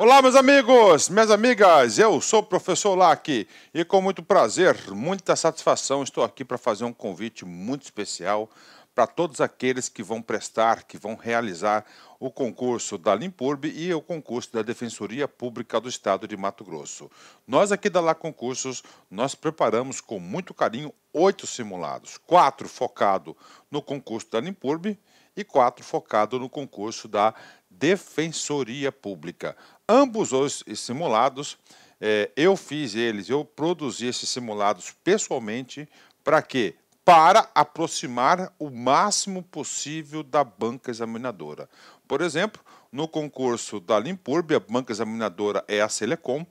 Olá, meus amigos, minhas amigas, eu sou o professor Lac e com muito prazer, muita satisfação, estou aqui para fazer um convite muito especial para todos aqueles que vão prestar, que vão realizar o concurso da Limpurb e o concurso da Defensoria Pública do Estado de Mato Grosso. Nós aqui da Lá Concursos, nós preparamos com muito carinho oito simulados, quatro focado no concurso da Limpurb e quatro focado no concurso da Defensoria Defensoria Pública. Ambos os simulados, é, eu fiz eles, eu produzi esses simulados pessoalmente, para quê? Para aproximar o máximo possível da banca examinadora. Por exemplo, no concurso da Limpurb, a banca examinadora é a Selecom,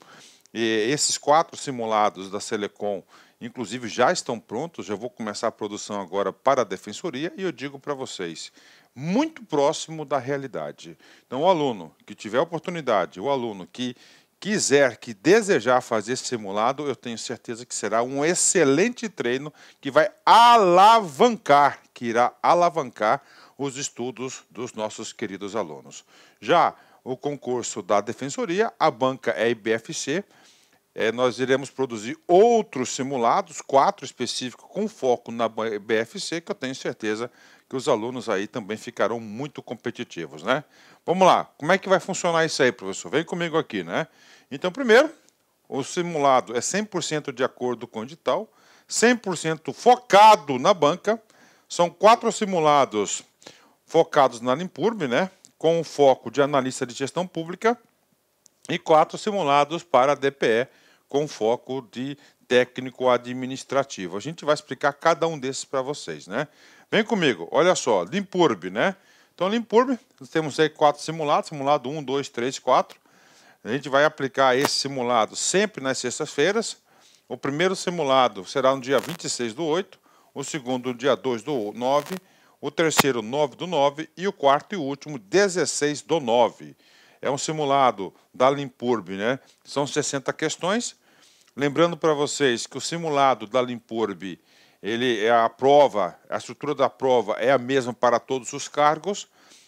e esses quatro simulados da Selecom inclusive já estão prontos, já vou começar a produção agora para a defensoria e eu digo para vocês, muito próximo da realidade. Então, o aluno que tiver oportunidade, o aluno que quiser, que desejar fazer esse simulado, eu tenho certeza que será um excelente treino que vai alavancar, que irá alavancar os estudos dos nossos queridos alunos. Já o concurso da Defensoria, a banca é IBFC, é, nós iremos produzir outros simulados, quatro específicos, com foco na BFC, que eu tenho certeza que os alunos aí também ficarão muito competitivos, né? Vamos lá, como é que vai funcionar isso aí, professor? Vem comigo aqui, né? Então, primeiro, o simulado é 100% de acordo com o edital, 100% focado na banca. São quatro simulados focados na Limpurb, né? Com o foco de analista de gestão pública e quatro simulados para a DPE com foco de técnico administrativo. A gente vai explicar cada um desses para vocês, né? Vem comigo, olha só, Limpurb, né? Então, Limpurb, nós temos aí quatro simulados, simulado 1, 2, 3, 4. A gente vai aplicar esse simulado sempre nas sextas-feiras. O primeiro simulado será no dia 26 do 8, o segundo dia 2 do 9, o terceiro 9 do 9 e o quarto e último 16 do 9. É um simulado da Limpurb, né? São 60 questões. Lembrando para vocês que o simulado da Limpurb ele é a prova, a estrutura da prova é a mesma para todos os cargos.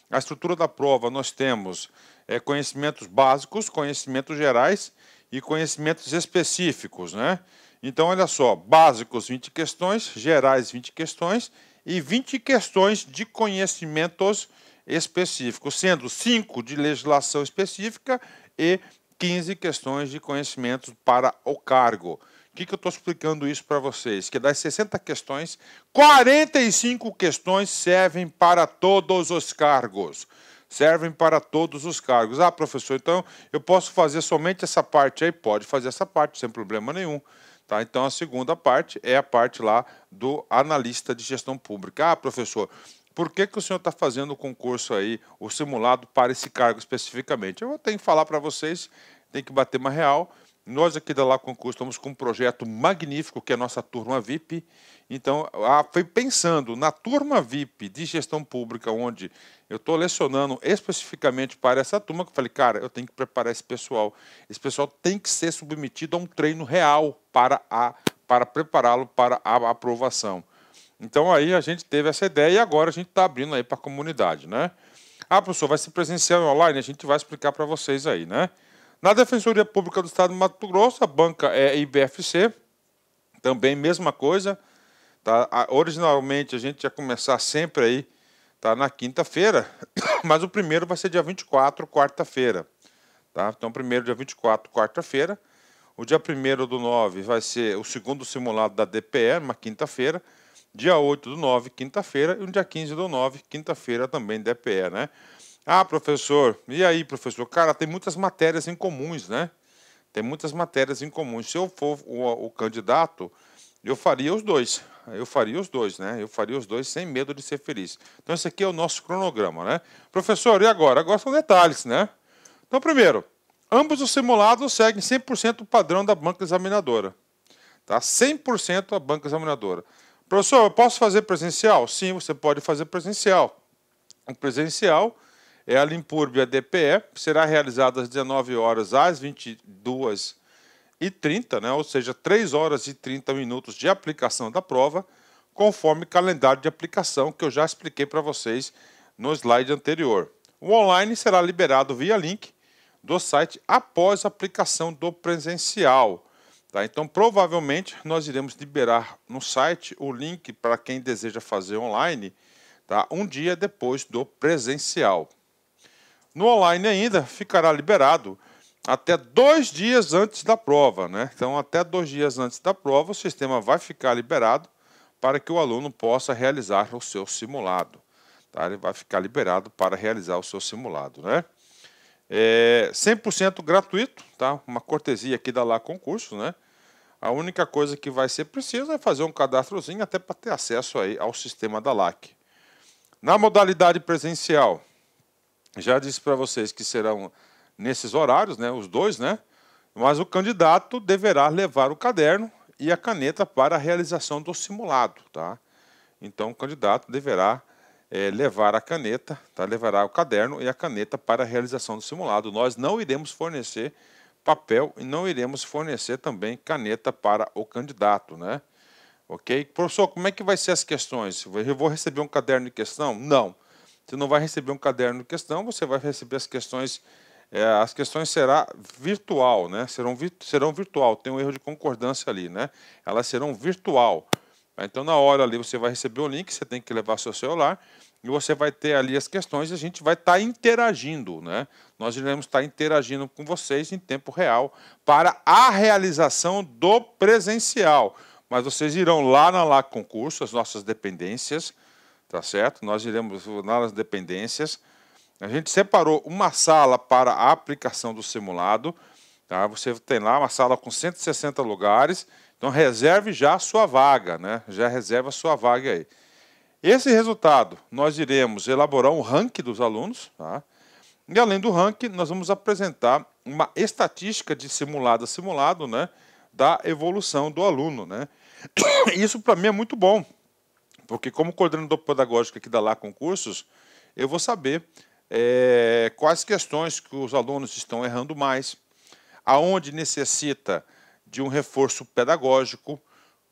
A estrutura da prova nós temos é, conhecimentos básicos, conhecimentos gerais e conhecimentos específicos, né? Então, olha só, básicos 20 questões, gerais 20 questões e 20 questões de conhecimentos específicos, sendo 5 de legislação específica e 15 questões de conhecimentos para o cargo que, que eu estou explicando isso para vocês? Que das 60 questões, 45 questões servem para todos os cargos. Servem para todos os cargos. Ah, professor, então eu posso fazer somente essa parte aí? Pode fazer essa parte, sem problema nenhum. Tá? Então a segunda parte é a parte lá do analista de gestão pública. Ah, professor, por que, que o senhor está fazendo o concurso aí, o simulado para esse cargo especificamente? Eu tenho que falar para vocês, tem que bater uma real nós aqui da Lá Concurso estamos com um projeto magnífico que é a nossa turma VIP. Então, a, foi pensando na turma VIP de gestão pública, onde eu estou lecionando especificamente para essa turma, que eu falei, cara, eu tenho que preparar esse pessoal. Esse pessoal tem que ser submetido a um treino real para, para prepará-lo para a aprovação. Então, aí a gente teve essa ideia e agora a gente está abrindo aí para a comunidade, né? Ah, professor, vai ser presencial e online? A gente vai explicar para vocês aí, né? Na Defensoria Pública do Estado de Mato Grosso, a banca é IBFC, também mesma coisa. Tá? Originalmente a gente ia começar sempre aí tá? na quinta-feira, mas o primeiro vai ser dia 24, quarta-feira. Tá? Então, primeiro dia 24, quarta-feira. O dia 1 do 9 vai ser o segundo simulado da DPE, uma quinta-feira. Dia 8 do 9, quinta-feira. E o dia 15 do 9, quinta-feira também DPE, né? Ah, professor, e aí, professor? Cara, tem muitas matérias em comuns, né? Tem muitas matérias em comuns. Se eu for o, o candidato, eu faria os dois. Eu faria os dois, né? Eu faria os dois sem medo de ser feliz. Então, esse aqui é o nosso cronograma, né? Professor, e agora? Agora são detalhes, né? Então, primeiro, ambos os simulados seguem 100% o padrão da banca examinadora. Tá? 100% a banca examinadora. Professor, eu posso fazer presencial? Sim, você pode fazer presencial. O presencial é a limpurbia DPE será realizada às 19 horas às 22 e 30, né? ou seja, 3 horas e 30 minutos de aplicação da prova, conforme calendário de aplicação que eu já expliquei para vocês no slide anterior. O online será liberado via link do site após a aplicação do presencial. Tá? Então, provavelmente, nós iremos liberar no site o link para quem deseja fazer online tá? um dia depois do presencial. No online ainda ficará liberado até dois dias antes da prova, né? Então, até dois dias antes da prova, o sistema vai ficar liberado para que o aluno possa realizar o seu simulado. Tá? Ele vai ficar liberado para realizar o seu simulado, né? É 100% gratuito, tá? Uma cortesia aqui da Lá Concurso, né? A única coisa que vai ser preciso é fazer um cadastrozinho até para ter acesso aí ao sistema da LAC. Na modalidade presencial, já disse para vocês que serão nesses horários, né, os dois, né? Mas o candidato deverá levar o caderno e a caneta para a realização do simulado, tá? Então o candidato deverá é, levar a caneta, tá? levará o caderno e a caneta para a realização do simulado. Nós não iremos fornecer papel e não iremos fornecer também caneta para o candidato, né? Ok? Professor, como é que vai ser as questões? Eu vou receber um caderno de questão? Não. Não. Você não vai receber um caderno de questão, você vai receber as questões. É, as questões será virtual, né? Serão, serão virtual. Tem um erro de concordância ali, né? Elas serão virtual. Então, na hora ali, você vai receber o link, você tem que levar seu celular e você vai ter ali as questões e a gente vai estar tá interagindo, né? Nós iremos estar tá interagindo com vocês em tempo real para a realização do presencial. Mas vocês irão lá na LAC Concurso, as nossas dependências, tá certo? Nós iremos nas dependências. A gente separou uma sala para a aplicação do simulado. Tá? Você tem lá uma sala com 160 lugares. Então reserve já a sua vaga, né? Já reserva a sua vaga aí. Esse resultado, nós iremos elaborar um ranking dos alunos, tá? E além do ranking, nós vamos apresentar uma estatística de simulado a simulado, né? Da evolução do aluno, né? Isso para mim é muito bom, porque como coordenador pedagógico aqui da Lá Concursos, eu vou saber é, quais questões que os alunos estão errando mais, aonde necessita de um reforço pedagógico,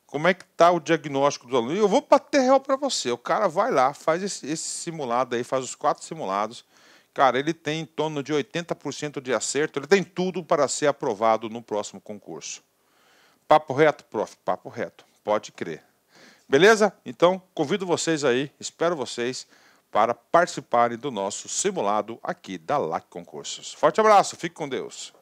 como é que está o diagnóstico do aluno. E eu vou bater real para você. O cara vai lá, faz esse, esse, simulado aí, faz os quatro simulados. Cara, ele tem em torno de 80% de acerto, ele tem tudo para ser aprovado no próximo concurso. Papo reto, prof, papo reto. Pode crer. Beleza? Então, convido vocês aí, espero vocês para participarem do nosso simulado aqui da LAC Concursos. Forte abraço, fique com Deus.